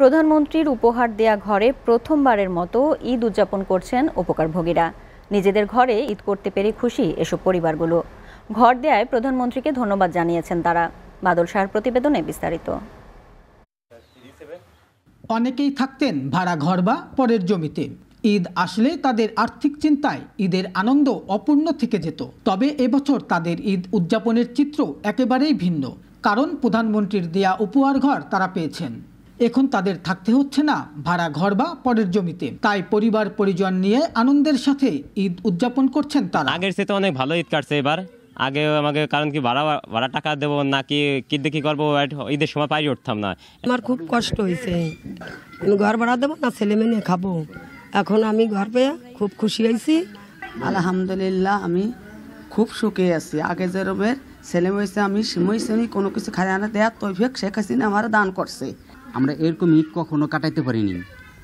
প্রধানমন্ত্রীর উপহার দেয়া ঘরে প্রথমবারের মতো ঈদ উদযাপন করছেন উপকারভোগীরা নিজেদের ঘরে ঈদ করতে পেরে খুশি এসব পরিবারগুলো ঘর দেয়ায় প্রধানমন্ত্রীকে ধন্যবাদ জানিয়েছেন তারা বাদল শাহর প্রতিবেদনে বিস্তারিত অনেকেই থাকতেন ভাড়া ঘর বা পরের জমিতে ঈদ আসলে তাদের আর্থিক চিন্তায় ঈদের আনন্দ অপূর্ণ থেকে যেত তবে এবছর তাদের ঈদ উদযাপনের চিত্র একেবারেই ভিন্ন কারণ প্রধানমন্ত্রীর দেয়া উপহার ঘর তারা পেয়েছেন এখন তাদের থাকতে হচ্ছে না ভাড়া ঘর বা পরের জমিতে তাই পরিবার পরিজন নিয়ে আনন্দের সাথে ঈদ উদযাপন করছেন তারা আগের সে তো অনেক ভালো ঈদ কাটছে এবার আগে আমাকে কারণ কি ভাড়া ভাড়া টাকা দেবো নাকি কি দেখি করবো ঈদের সময় পাই উঠতাম না আমার খুব কষ্ট হয়েছে ঘর ভাড়া দেবো না ছেলে মেয়ে খাবো এখন আমি ঘর পেয়ে খুব খুশি হয়েছি আলহামদুলিল্লাহ আমি খুব সুখে আছি আগে যেরমের ছেলে মেয়েছে আমি সিমই কোনো কিছু খায় আনা দেয়া তৈফেক শেখ হাসিনা আমার দান করছে আমরা এরকম ঈদ কখনো কাটাইতে পারিনি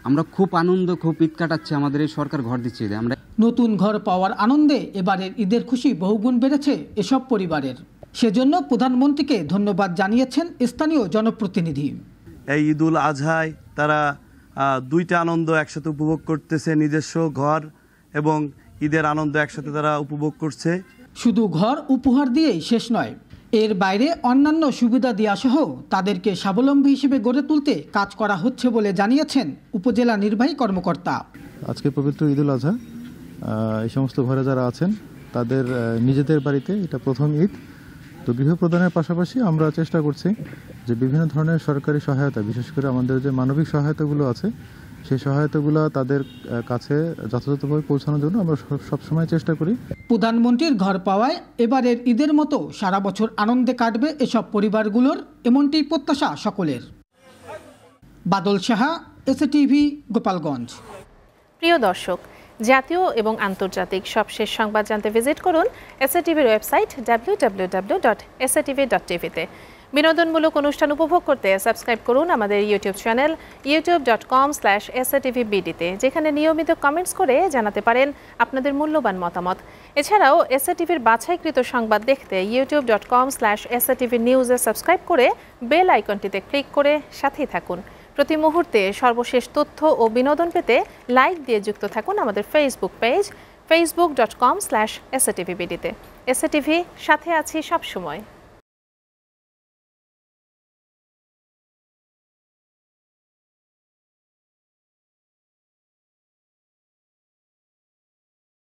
আমরা খুব আনন্দ খুব ঈদ কাটাচ্ছি আমাদের এই সরকার ঘর দিচ্ছে আমরা নতুন ঘর পাওয়ার আনন্দে এবারের ঈদের খুশি বহুগুণ বেড়েছে এসব পরিবারের সেজন্য প্রধানমন্ত্রীকে ধন্যবাদ জানিয়েছেন স্থানীয় জনপ্রতিনিধি এই ঈদুল আজহায় তারা দুইটা আনন্দ একসাথে উপভোগ করতেছে নিজস্ব ঘর এবং ঈদের আনন্দ একসাথে তারা উপভোগ করছে শুধু ঘর উপহার দিয়েই শেষ নয় এর বাইরে অন্যান্য সুবিধা দেওয়াসহ তাদেরকে স্বাবলম্বী হিসেবে গড়ে তুলতে কাজ করা হচ্ছে বলে জানিয়েছেন উপজেলা নির্বাহী কর্মকর্তা আজকে পবিত্র ঈদুল আজহা এই সমস্ত ঘরে যারা আছেন তাদের নিজেদের বাড়িতে এটা প্রথম ঈদ তো গৃহ প্রদানের পাশাপাশি আমরা চেষ্টা করছি যে বিভিন্ন ধরনের সরকারি সহায়তা বিশেষ করে আমাদের যে মানবিক সহায়তাগুলো আছে সেই সহায়তাগুলো তাদের কাছে যথাযথভাবে পৌঁছানোর জন্য আমরা সবসময় চেষ্টা করি প্রধানমন্ত্রীর ঘর পাওয়ায় এবারের ঈদের মতো সারা বছর আনন্দে কাটবে এসব পরিবারগুলোর এমনটি প্রত্যাশা সকলের বাদল সাহা এসএ গোপালগঞ্জ প্রিয় দর্শক জাতীয় এবং আন্তর্জাতিক সবশেষ সংবাদ জানতে ভিজিট করুন এসএটিভির website W W W dot SATV dot টিভিতে বিনোদনমূলক অনুষ্ঠান উপভোগ করতে সাবস্ক্রাইব করুন আমাদের YouTube channel YouTube dot com slash SATV বিডিতে যেখানে নিয়মিত কমেন্টস করে জানাতে পারেন আপনাদের মূল্যবান মতামত এছাড়াও এসএটিভির বাছাইকৃত সংবাদ দেখতে YouTube dot com slash SATV নিউজে সাবস্ক্রাইব করে বেল আইকনটিতে ক্লিক করে সাথেই থাকুন প্রতি মুহূর্তে সর্বশেষ তথ্য ও বিনোদন পেতে লাইক দিয়ে যুক্ত থাকুন আমাদের Facebook page Facebook dot com slash বিডিতে এসএটিভি সাথে আছি সবসময়